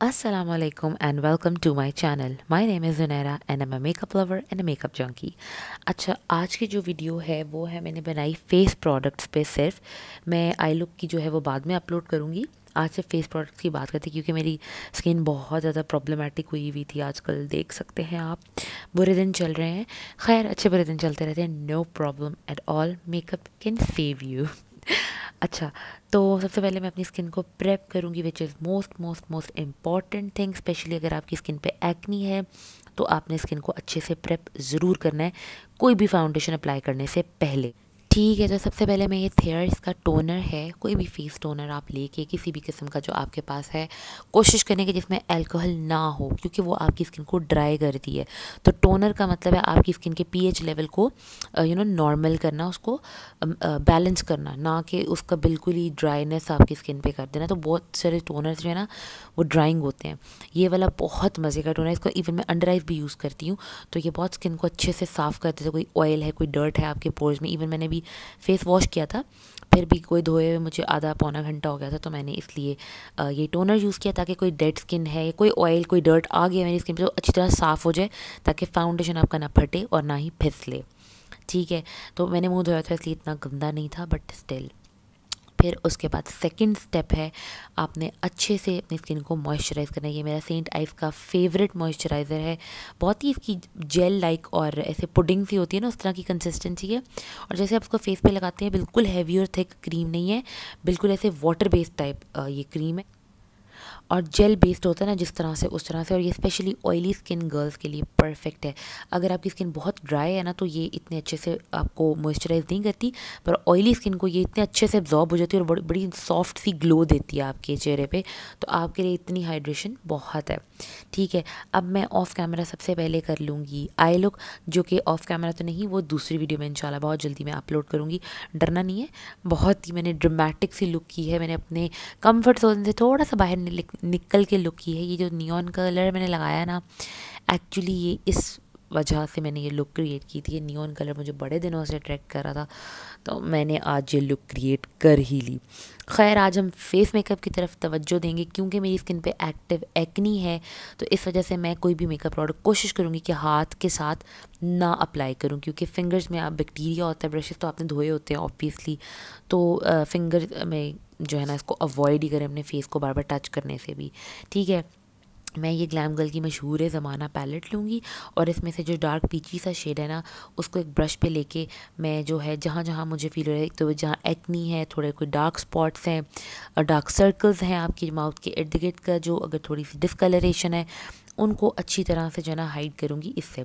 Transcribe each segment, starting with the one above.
alaikum and welcome to my channel. My name is Zunaira and I'm a makeup lover and a makeup junkie. अच्छा आज की जो video है वो है मैंने बनाई फेस प्रोडक्ट्स पे सिर्फ मैं आई लुक की जो है वो बाद में अपलोड करूँगी आज से फेस प्रोडक्ट्स की बात करते हैं क्योंकि मेरी स्किन बहुत ज़्यादा प्रॉब्लमेटिक हुई हुई थी आजकल देख सकते हैं आप बुरे दिन चल रहे हैं खैर अच्छे बुरे दिन चलते रहते हैं no problem at all makeup can save you अच्छा तो सबसे पहले मैं अपनी स्किन को प्रेप करूँगी which is most most most important thing specially अगर आपकी स्किन पे एक्नी है तो आपने स्किन को अच्छे से प्रेप ज़रूर करना है कोई भी फाउंडेशन अप्लाई करने से पहले ठीक है तो सबसे पहले मैं ये थेयर इसका टोनर है कोई भी फेस टोनर आप लेके किसी भी किस्म का जो आपके पास है कोशिश करें कि जिसमें अल्कोहल ना हो क्योंकि वो आपकी स्किन को ड्राई करती है तो टोनर का मतलब है आपकी स्किन के पीएच लेवल को यू नो नॉर्मल करना उसको बैलेंस करना ना कि उसका बिल्कुल ही ड्राइनेस आपकी स्किन पर कर देना तो बहुत सारे टोनर्स जो है ना वो ड्राइंग होते हैं ये वाला बहुत मज़े का टोनर इसको इवन मैं अंडर आइज भी यूज़ करती हूँ तो ये बहुत स्किन को अच्छे से साफ़ करते थे कोई ऑयल है कोई डर्ट है आपके पोर्स में इवन मैंने भी अभी फेस वॉश किया था फिर भी कोई धोए हुए मुझे आधा पौना घंटा हो गया था तो मैंने इसलिए ये टोनर यूज़ किया ताकि कोई डेड स्किन है कोई ऑयल कोई डर्ट आ गया मेरी स्किन पर तो अच्छी तरह साफ़ हो जाए ताकि फाउंडेशन आपका ना फटे और ना ही फिसले ठीक है तो मैंने मुंह धोया था इसलिए इतना गंदा नहीं था बट स्टिल फिर उसके बाद सेकंड स्टेप है आपने अच्छे से अपनी स्किन को मॉइस्चराइज़ करना ये मेरा सेंट आइस का फेवरेट मॉइस्चराइज़र है बहुत ही इसकी जेल लाइक और ऐसे पुडिंग सी होती है ना उस तरह की कंसिस्टेंसी है और जैसे आप उसको फेस पे लगाते हैं बिल्कुल हैवी और थिक क्रीम नहीं है बिल्कुल ऐसे वाटर बेस्ड टाइप ये क्रीम है और जेल बेस्ड होता है ना जिस तरह से उस तरह से और ये स्पेशली ऑयली स्किन गर्ल्स के लिए परफेक्ट है अगर आपकी स्किन बहुत ड्राई है ना तो ये इतने अच्छे से आपको मॉइस्चराइज नहीं करती पर ऑयली स्किन को ये इतने अच्छे से एब्जॉर्ब हो जाती है और बड़ी बड़ी सॉफ्ट सी ग्लो देती है आपके चेहरे पर तो आपके लिए इतनी हाइड्रेशन बहुत है ठीक है अब मैं ऑफ़ कैमरा सबसे पहले कर लूँगी आई लुक जो कि ऑफ़ कैमरा तो नहीं वो दूसरी वीडियो में इंशाल्लाह बहुत जल्दी मैं अपलोड करूँगी डरना नहीं है बहुत ही मैंने ड्रामेटिक सी लुक की है मैंने अपने कम्फर्ट जोन से थोड़ा सा बाहर निकल के लुक की है ये जो नियॉन कलर मैंने लगाया ना एक्चुअली ये इस वजह से मैंने ये लुक क्रिएट की थी ये नियॉन कलर मुझे बड़े दिनों से अट्रैक्ट कर रहा था तो मैंने आज ये लुक क्रिएट कर ही ली खैर आज हम फेस मेकअप की तरफ तवज्जो देंगे क्योंकि मेरी स्किन पे एक्टिव एक्नी है तो इस वजह से मैं कोई भी मेकअप प्रोडक्ट कोशिश करूँगी कि हाथ के साथ ना अप्लाई करूँ क्योंकि फिंगर्स में आप बैक्टीरिया होता है ब्रशेज तो आपने धोए होते हैं ऑब्वियसली तो फिंगर में जो है ना इसको अवॉइड ही करें अपने फेस को बार बार टच करने से भी ठीक है मैं ये ग्लैम गर्ल की मशहूर है ज़माना पैलेट लूँगी और इसमें से जो डार्क पीची सा शेड है ना उसको एक ब्रश पे लेके मैं जो है जहाँ जहाँ मुझे फील हो रहा है तो जहाँ एक्नी है थोड़े कोई डार्क स्पॉट्स हैं और डार्क सर्कल्स हैं आपकी माउथ के इर्द गिर्द का जो अगर थोड़ी सी डिसकलरेशन है उनको अच्छी तरह से जो है ना हाइड करूँगी इससे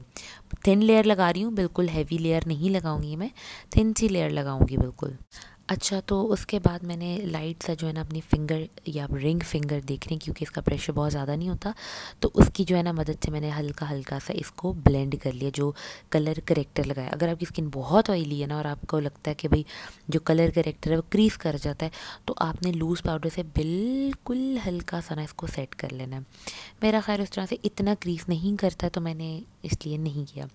थिन लेयर लगा रही हूँ बिल्कुल हैवी लेयर नहीं लगाऊंगी मैं थिन सी लेयर लगाऊँगी बिल्कुल अच्छा तो उसके बाद मैंने लाइट सा जो है ना अपनी फिंगर या रिंग फिंगर देखने क्योंकि इसका प्रेशर बहुत ज़्यादा नहीं होता तो उसकी जो है ना मदद से मैंने हल्का हल्का सा इसको ब्लेंड कर लिया जो कलर करेक्टर लगाया अगर आपकी स्किन बहुत ऑयली है ना और आपको लगता है कि भाई जो कलर करेक्टर है वो क्रीज़ कर जाता है तो आपने लूज़ पाउडर से बिल्कुल हल्का सा ना इसको सेट कर लेना है मेरा खैर उस तरह से इतना क्रीज नहीं करता तो मैंने इसलिए नहीं किया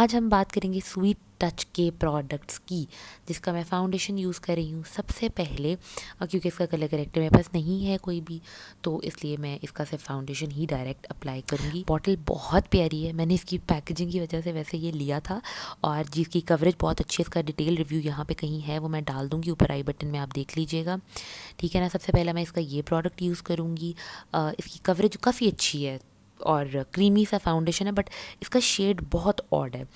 आज हम बात करेंगे स्वीट टच के प्रोडक्ट्स की जिसका मैं फाउंडेशन यूज़ कर रही हूँ सबसे पहले क्योंकि इसका कलर करेक्टर मेरे पास नहीं है कोई भी तो इसलिए मैं इसका सिर्फ फाउंडेशन ही डायरेक्ट अप्लाई करूँगी बॉटल बहुत प्यारी है मैंने इसकी पैकेजिंग की वजह से वैसे ये लिया था और जिसकी कवरेज बहुत अच्छी है इसका डिटेल रिव्यू यहाँ पर कहीं है वो मैं डाल दूँगी ऊपर आई बटन में आप देख लीजिएगा ठीक है ना सबसे पहले मैं इसका ये प्रोडक्ट यूज़ करूँगी इसकी कवरेज काफ़ी अच्छी है और क्रीमी सा फाउंडेशन है बट इसका शेड बहुत ऑड है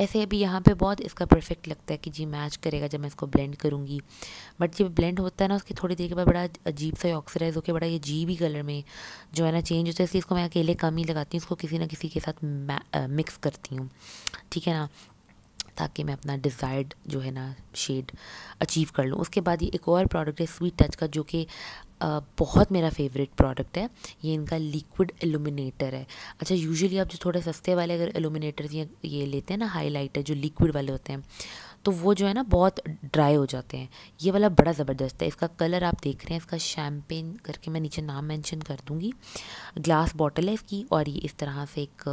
ऐसे अभी यहाँ पे बहुत इसका परफेक्ट लगता है कि जी मैच करेगा जब मैं इसको ब्लेंड करूँगी बट जब ब्लेंड होता है ना उसकी थोड़ी देर के बाद बड़ा अजीब सा ऑक्सीडाइज होकर बड़ा ये अजीब ही कलर में जो है ना चेंज होता है इसलिए इसको मैं अकेले कम ही लगाती हूँ इसको किसी ना किसी के साथ मिक्स करती हूँ ठीक है ना ताकि मैं अपना डिज़ायर्ड जो है ना शेड अचीव कर लूँ उसके बाद ये एक और प्रोडक्ट है स्वीट टच का जो कि बहुत मेरा फेवरेट प्रोडक्ट है ये इनका लिक्विड एलुमिनेटर है अच्छा यूजुअली आप जो थोड़े सस्ते वाले अगर एलुमिनेटर ये, ये लेते हैं ना हाईलाइटर जो लिक्विड वाले होते हैं तो वो जो है ना बहुत ड्राई हो जाते हैं ये वाला बड़ा ज़बरदस्त है इसका कलर आप देख रहे हैं इसका शैम्पेन करके मैं नीचे नाम मेंशन कर दूँगी ग्लास बॉटल है इसकी और ये इस तरह से एक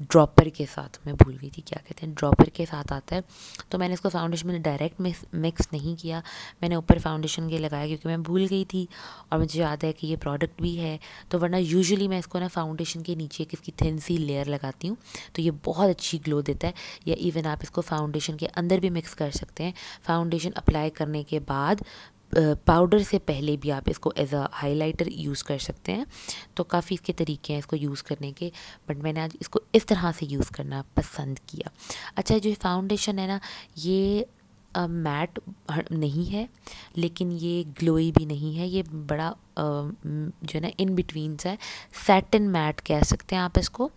ड्रॉपर के साथ मैं भूल गई थी क्या कहते हैं ड्रॉपर के साथ आता है तो मैंने इसको फाउंडेशन में डायरेक्ट मिक्स नहीं किया मैंने ऊपर फाउंडेशन के लगाया क्योंकि मैं भूल गई थी और मुझे याद है कि ये प्रोडक्ट भी है तो वरना यूजुअली मैं इसको ना फाउंडेशन के नीचे एक इसकी थिन सी लेयर लगाती हूँ तो ये बहुत अच्छी ग्लो देता है या इवन आप इसको फाउंडेशन के अंदर भी मिक्स कर सकते हैं फाउंडेशन अप्लाई करने के बाद पाउडर से पहले भी आप इसको एज अ हाइलाइटर यूज़ कर सकते हैं तो काफ़ी इसके तरीके हैं इसको यूज़ करने के बट मैंने आज इसको इस तरह से यूज़ करना पसंद किया अच्छा जो फाउंडेशन है ना ये मैट नहीं है लेकिन ये ग्लोई भी नहीं है ये बड़ा जो है ना इन बिटवीन सा है इन मैट कह सकते हैं आप इसको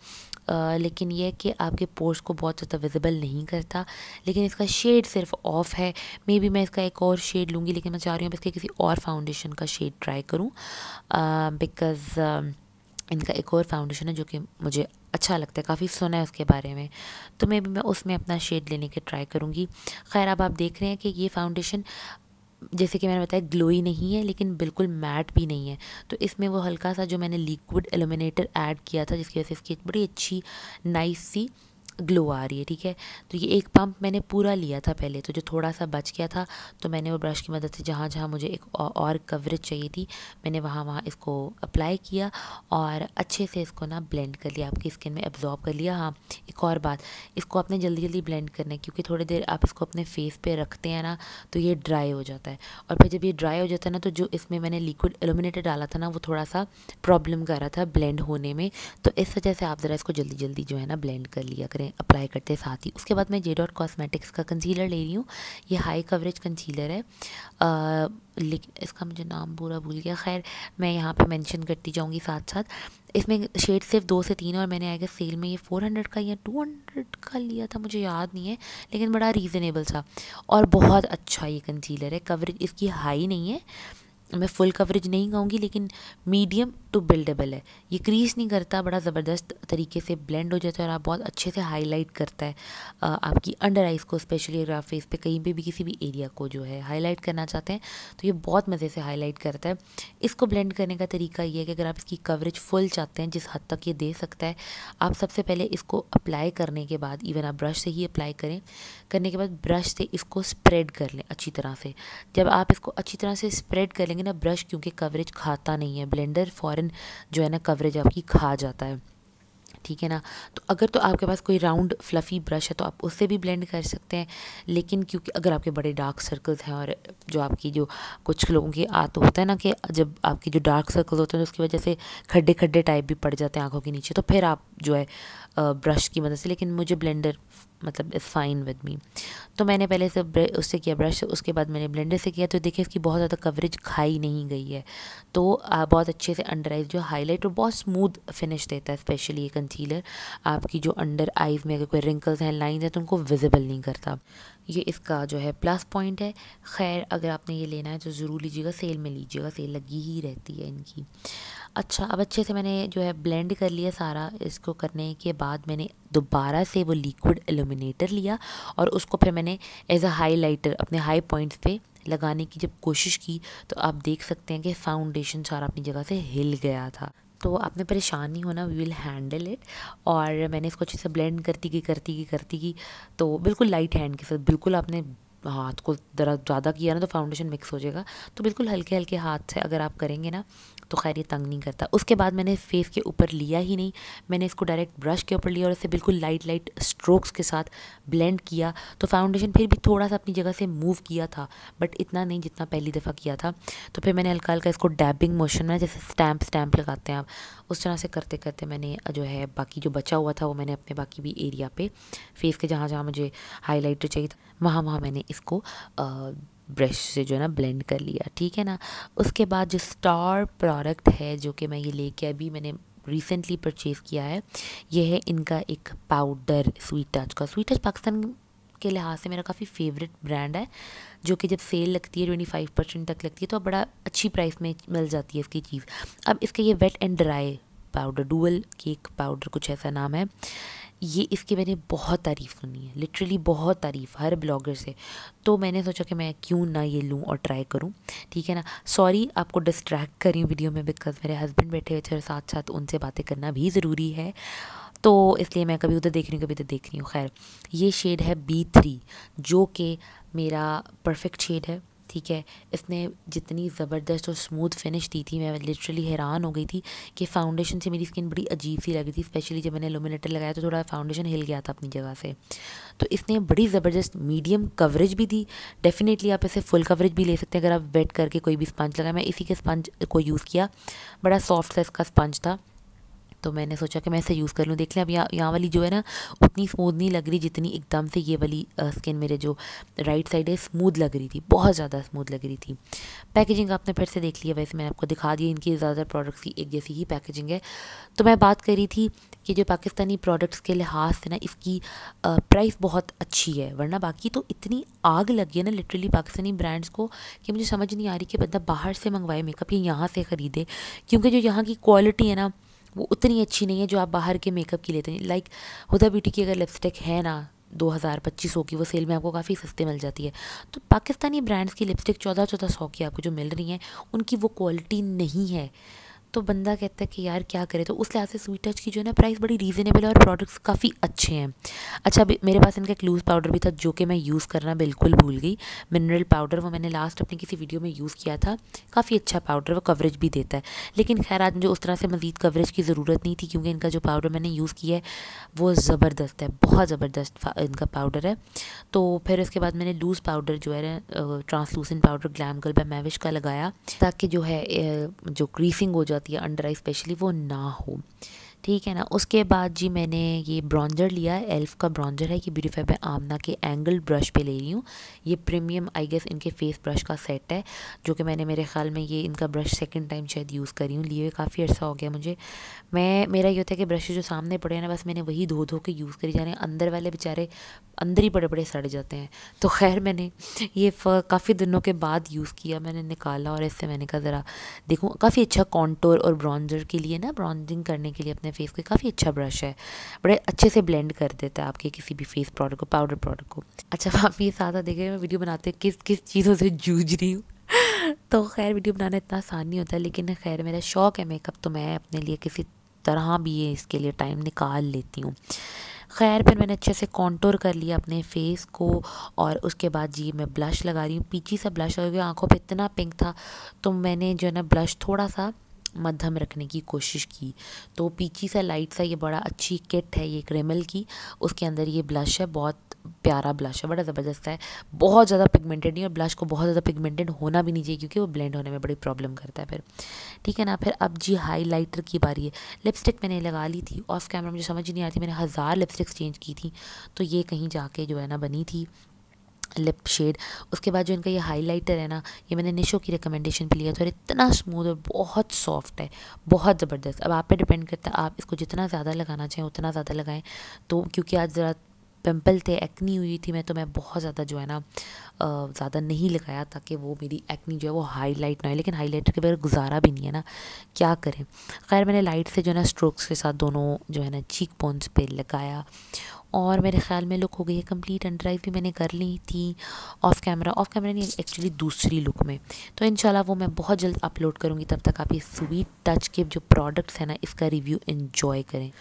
लेकिन ये कि आपके पोर्स को बहुत ज़्यादा विजिबल नहीं करता लेकिन इसका शेड सिर्फ ऑफ़ है मे बी मैं इसका एक और शेड लूँगी लेकिन मैं चाह रही हूँ इसके किसी और फाउंडेशन का शेड ट्राई करूँ बिकॉज इनका एक और फाउंडेशन है जो कि मुझे अच्छा लगता है काफ़ी सुना है उसके बारे में तो मे बी मैं उसमें अपना शेड लेने के ट्राई करूँगी खैर अब आप देख रहे हैं कि ये फाउंडेशन जैसे कि मैंने बताया ग्लोई नहीं है लेकिन बिल्कुल मैट भी नहीं है तो इसमें वो हल्का सा जो मैंने लिक्विड एलुमिनेटर ऐड किया था जिसकी वजह से इसकी एक बड़ी अच्छी नाइस सी ग्लो आ रही है ठीक है तो ये एक पम्प मैंने पूरा लिया था पहले तो जो थोड़ा सा बच गया था तो मैंने वो ब्रश की मदद से जहाँ जहाँ मुझे एक और कवरेज चाहिए थी मैंने वहाँ वहाँ इसको अप्लाई किया और अच्छे से इसको ना ब्लेंड कर लिया आपकी स्किन में एब्जॉर्ब कर लिया हाँ एक और बात इसको आपने जल्दी जल्दी ब्लेंड करना है क्योंकि थोड़ी देर आप इसको अपने फेस पर रखते हैं ना तो ये ड्राई हो जाता है और फिर जब ये ड्राई हो जाता है ना तो जो इसमें मैंने लिक्विड एलोमिनेटर डाला था ना वो थोड़ा सा प्रॉब्लम कर रहा था ब्लेंड होने में तो इस वजह से आप ज़रा इसको जल्दी जल्दी जो है ना ब्लेंड कर लिया करें करें अप्लाई करते साथ ही उसके बाद मैं जे डॉट कॉस्मेटिक्स का कंसीलर ले रही हूँ ये हाई कवरेज कंसीलर है आ, लेकिन इसका मुझे नाम पूरा भूल गया खैर मैं यहाँ पे मेंशन करती जाऊँगी साथ साथ इसमें शेड सिर्फ दो से तीन और मैंने आएगा सेल में ये फोर हंड्रेड का या टू हंड्रेड का लिया था मुझे याद नहीं है लेकिन बड़ा रीज़नेबल था और बहुत अच्छा ये कंसीलर है कवरेज इसकी हाई नहीं है मैं फुल कवरेज नहीं कहूँगी लेकिन मीडियम टू बिल्डेबल है ये क्रीज नहीं करता बड़ा ज़बरदस्त तरीके से ब्लेंड हो जाता है और आप बहुत अच्छे से हाईलाइट करता है आपकी अंडर आइज़ को स्पेशली अगर आप फेस पे कहीं पे भी किसी भी एरिया को जो है हाईलाइट करना चाहते हैं तो ये बहुत मज़े से हाईलाइट करता है इसको ब्लेंड करने का तरीका ये है कि अगर आप इसकी कवरेज फुल चाहते हैं जिस हद तक ये दे सकता है आप सबसे पहले इसको अप्लाई करने के बाद इवन आप ब्रश से ही अप्लाई करें करने के बाद ब्रश से इसको स्प्रेड कर लें अच्छी तरह से जब आप इसको अच्छी तरह से स्प्रेड कर लेंगे ना ब्रश क्योंकि कवरेज खाता नहीं है ब्लेंडर फॉर कार्बन जो है ना कवरेज आपकी खा जाता है ठीक है ना तो अगर तो आपके पास कोई राउंड फ्लफ़ी ब्रश है तो आप उससे भी ब्लेंड कर सकते हैं लेकिन क्योंकि अगर आपके बड़े डार्क सर्कल्स हैं और जो आपकी जो कुछ लोगों की तो होता है ना कि जब आपकी जो डार्क सर्कल्स होते हैं तो उसकी वजह से खड्डे खड्डे टाइप भी पड़ जाते हैं आंखों के नीचे तो फिर आप जो है ब्रश की मदद से लेकिन मुझे ब्लेंडर मतलब इज़ फाइन विद मी तो मैंने पहले से उससे किया ब्रश उसके बाद मैंने ब्लेंडर से किया तो देखिए इसकी बहुत ज़्यादा कवरेज खाई नहीं गई है तो आ, बहुत अच्छे से अंडर आइज जो हाईलाइट और बहुत स्मूथ फिनिश देता है स्पेशली ये कंसीलर आपकी जो अंडर आइज में अगर कोई रिंकल्स हैं लाइन हैं तो उनको विजिबल नहीं करता ये इसका जो है प्लस पॉइंट है खैर अगर आपने ये लेना है तो ज़रूर लीजिएगा सेल में लीजिएगा सेल लगी ही रहती है इनकी अच्छा अब अच्छे से मैंने जो है ब्लेंड कर लिया सारा इसको करने के बाद मैंने दोबारा से वो लिक्विड एलुमिनेटर लिया और उसको फिर मैंने एज अ हाईलाइटर अपने हाई पॉइंट्स पे लगाने की जब कोशिश की तो आप देख सकते हैं कि फाउंडेशन सारा अपनी जगह से हिल गया था तो आपने परेशान नहीं होना वी विल हैंडल इट और मैंने इसको अच्छे से ब्लेंड करती गई करती गई करती गई तो बिल्कुल लाइट हैंड के साथ बिल्कुल आपने हाथ को ज़रा ज़्यादा किया ना तो फाउंडेशन मिक्स हो जाएगा तो बिल्कुल हल्के हल्के हाथ से अगर आप करेंगे ना तो खैर ये तंग नहीं करता उसके बाद मैंने फेस के ऊपर लिया ही नहीं मैंने इसको डायरेक्ट ब्रश के ऊपर लिया और इसे बिल्कुल लाइट लाइट स्ट्रोक्स के साथ ब्लेंड किया तो फाउंडेशन फिर भी थोड़ा सा अपनी जगह से मूव किया था बट इतना नहीं जितना पहली दफ़ा किया था तो फिर मैंने हल्का हल्का इसको डैबिंग मोशन में जैसे स्टैम्प स्टैम्प लगाते हैं आप उस तरह से करते करते मैंने जो है बाकी जो बचा हुआ था वो मैंने अपने बाकी भी एरिया पे फेस के जहाँ जहाँ मुझे हाईलाइटर चाहिए था वहाँ वहाँ मैंने इसको ब्रश से जो है ना ब्लेंड कर लिया ठीक है ना उसके बाद जो स्टार प्रोडक्ट है जो कि मैं ये लेके अभी मैंने रिसेंटली परचेज़ किया है यह है इनका एक पाउडर स्वीट टच का स्वीट टच पाकिस्तान के लिहाज से मेरा काफ़ी फेवरेट ब्रांड है जो कि जब सेल लगती है ट्वेंटी फाइव परसेंट तक लगती है तो बड़ा अच्छी प्राइस में मिल जाती है इसकी चीज़ अब इसका ये wet and dry powder dual cake powder कुछ ऐसा नाम है ये इसकी मैंने बहुत तारीफ़ सुनी है लिटरली बहुत तारीफ़ हर ब्लॉगर से तो मैंने सोचा कि मैं क्यों ना ये लूँ और ट्राई करूँ ठीक है ना सॉरी आपको डिस्ट्रैक्ट करी वीडियो में बिकॉज मेरे हस्बैंड बैठे हुए थे और साथ साथ उनसे बातें करना भी ज़रूरी है तो इसलिए मैं कभी उधर देख रही हूँ कभी उधर देख रही हूँ खैर ये शेड है बी थ्री जो कि मेरा परफेक्ट शेड है ठीक है इसने जितनी ज़बरदस्त और स्मूथ फिनिश दी थी मैं लिटरली हैरान हो गई थी कि फाउंडेशन से मेरी स्किन बड़ी अजीब सी लगी थी स्पेशली जब मैंने लोमिनेटर लगाया तो थोड़ा फाउंडेशन हिल गया था अपनी जगह से तो इसने बड़ी ज़बरदस्त मीडियम कवरेज भी दी डेफिनेटली आप इसे फुल कवरेज भी ले सकते हैं अगर आप वेट करके कोई भी स्पंज लगाए मैं इसी के स्पंज को यूज़ किया बड़ा सॉफ्ट सा इसका स्पंज था तो मैंने सोचा कि मैं इसे यूज़ कर लूँ देख लें अब यहाँ यहाँ वाली जो है ना उतनी स्मूद नहीं लग रही जितनी एकदम से ये वाली स्किन मेरे जो राइट साइड है स्मूद लग रही थी बहुत ज़्यादा स्मूद लग रही थी पैकेजिंग आपने फिर से देख लिया वैसे मैंने आपको दिखा दिया इनकी ज़्यादातर प्रोडक्ट्स की एक जैसी ही पैकेजिंग है तो मैं बात कर रही थी कि जो पाकिस्तानी प्रोडक्ट्स के लिहाज से ना इसकी प्राइस बहुत अच्छी है वरना बाकी तो इतनी आग लगी है ना लिटरली पाकिस्तानी ब्रांड्स को कि मुझे समझ नहीं आ रही कि बंदा बाहर से मंगवाए मेकअप या यहाँ से ख़रीदे क्योंकि जो यहाँ की क्वालिटी है ना वो उतनी अच्छी नहीं है जो आप बाहर के मेकअप की लेते हैं लाइक हुदा ब्यूटी की अगर लिपस्टिक है ना दो हज़ार पच्चीस सौ की वो सेल में आपको काफ़ी सस्ते मिल जाती है तो पाकिस्तानी ब्रांड्स की लिपस्टिक चौदह चौदह सौ की आपको जो मिल रही हैं उनकी वो क्वालिटी नहीं है तो बंदा कहता है कि यार क्या करे तो उस लिहाज से स्वीट टच की जो है ना प्राइस बड़ी रीज़नेबल है और प्रोडक्ट्स काफ़ी अच्छे हैं अच्छा अभी मेरे पास इनका क्लूज़ पाउडर भी था जो कि मैं यूज़ करना बिल्कुल भूल गई मिनरल पाउडर वो मैंने लास्ट अपनी किसी वीडियो में यूज़ किया था काफ़ी अच्छा पाउडर वो कवरेज भी देता है लेकिन खैर आज मुझे उस तरह से मज़ीद कवरेज की ज़रूरत नहीं थी क्योंकि इनका जो पाउडर मैंने यूज़ किया है वो ज़बरदस्त है बहुत ज़बरदस्त इनका पाउडर है तो फिर उसके बाद मैंने लूज़ पाउडर जो है ट्रांसलूसेंट पाउडर ग्लैम गर्ल मैविश का लगाया ताकि जो है जो क्रीसिंग हो जाता होती है अंडर आई स्पेशली वो ना हो ठीक है ना उसके बाद जी मैंने ये ब्रॉन्जर लिया है एल्फ़ का ब्रॉन्जर है ये ब्यूटीफाई मैं आमना के एंगल ब्रश पे ले रही हूँ ये प्रीमियम आई गेस इनके फेस ब्रश का सेट है जो कि मैंने मेरे ख्याल में ये इनका ब्रश सेकंड टाइम शायद यूज़ करी हूँ लिए हुए काफ़ी अर्सा हो गया मुझे मैं मेरा ये होता है कि ब्रश जो सामने पड़े हैं ना बस मैंने वही धो धो के यूज़ करी जा रहे हैं अंदर वाले बेचारे अंदर ही बड़े बड़े सड़ जाते हैं तो खैर मैंने ये काफ़ी दिनों के बाद यूज़ किया मैंने निकाला और इससे मैंने कहा ज़रा देखूँ काफ़ी अच्छा कॉन्टोर और ब्रॉन्जर के लिए ना ब्रॉन्जिंग करने के लिए अपने फेस को काफ़ी अच्छा ब्रश है बड़े अच्छे से ब्लेंड कर देता है आपके किसी भी फेस प्रोडक्ट को पाउडर प्रोडक्ट को अच्छा आप ये साथ देख रहे हैं मैं वीडियो बनाते हैं किस किस चीज़ों से जूझ रही हूँ तो खैर वीडियो बनाना इतना आसान नहीं होता लेकिन खैर मेरा शौक़ है मेकअप तो मैं अपने लिए किसी तरह भी ये इसके लिए टाइम निकाल लेती हूँ खैर फिर मैंने अच्छे से कॉन्टोर कर लिया अपने फेस को और उसके बाद जी मैं ब्लश लगा रही हूँ पीछे सा ब्लश लगा आँखों पे इतना पिंक था तो मैंने जो है ना ब्लश थोड़ा सा मध्यम रखने की कोशिश की तो पीछी सा लाइट सा ये बड़ा अच्छी किट है ये क्रेमल की उसके अंदर ये ब्लश है बहुत प्यारा ब्लश है बड़ा ज़बरदस्त है बहुत ज़्यादा पिगमेंटेड नहीं और ब्लश को बहुत ज़्यादा पिगमेंटेड होना भी नहीं चाहिए क्योंकि वो ब्लेंड होने में बड़ी प्रॉब्लम करता है फिर ठीक है ना फिर अब जी हाईलाइटर की बारी है लिपस्टिक मैंने लगा ली थी ऑफ कैमरा मुझे समझ नहीं आती मैंने हज़ार लिपस्टिक्स चेंज की थी तो ये कहीं जाके जो है ना बनी थी लिप शेड उसके बाद जो इनका ये हाइलाइटर है ना ये मैंने निशो की रिकमेंडेशन पे लिया था और इतना स्मूथ और बहुत सॉफ्ट है बहुत ज़बरदस्त अब आप पे डिपेंड करता है आप इसको जितना ज़्यादा लगाना चाहें उतना ज़्यादा लगाएं तो क्योंकि आज ज़रा पिंपल थे एक्नी हुई थी मैं तो मैं बहुत ज़्यादा जो है ना ज़्यादा नहीं लगाया ताकि वो मेरी एक्नी जो है वो हाईलाइट ना हो लेकिन हाईलाइटर के बगैर गुजारा भी नहीं है ना क्या करें खैर मैंने लाइट से जो है ना स्ट्रोक्स के साथ दोनों जो है ना चीक बोन्स पे लगाया और मेरे ख्याल में लुक हो गई है कम्प्लीट अंडर आई भी मैंने कर ली थी ऑफ कैमरा ऑफ कैमरा नहीं एक्चुअली दूसरी लुक में तो इन वो मैं बहुत जल्द अपलोड करूँगी तब तक आप ये स्वीट टच के जो प्रोडक्ट्स हैं ना इसका रिव्यू इन्जॉय करें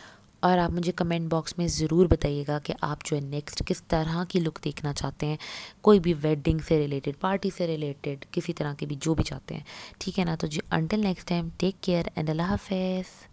और आप मुझे कमेंट बॉक्स में ज़रूर बताइएगा कि आप जो है नेक्स्ट किस तरह की लुक देखना चाहते हैं कोई भी वेडिंग से रिलेटेड पार्टी से रिलेटेड किसी तरह के भी जो भी चाहते हैं ठीक है ना तो जी until next time take care and अल्लाह हाफेज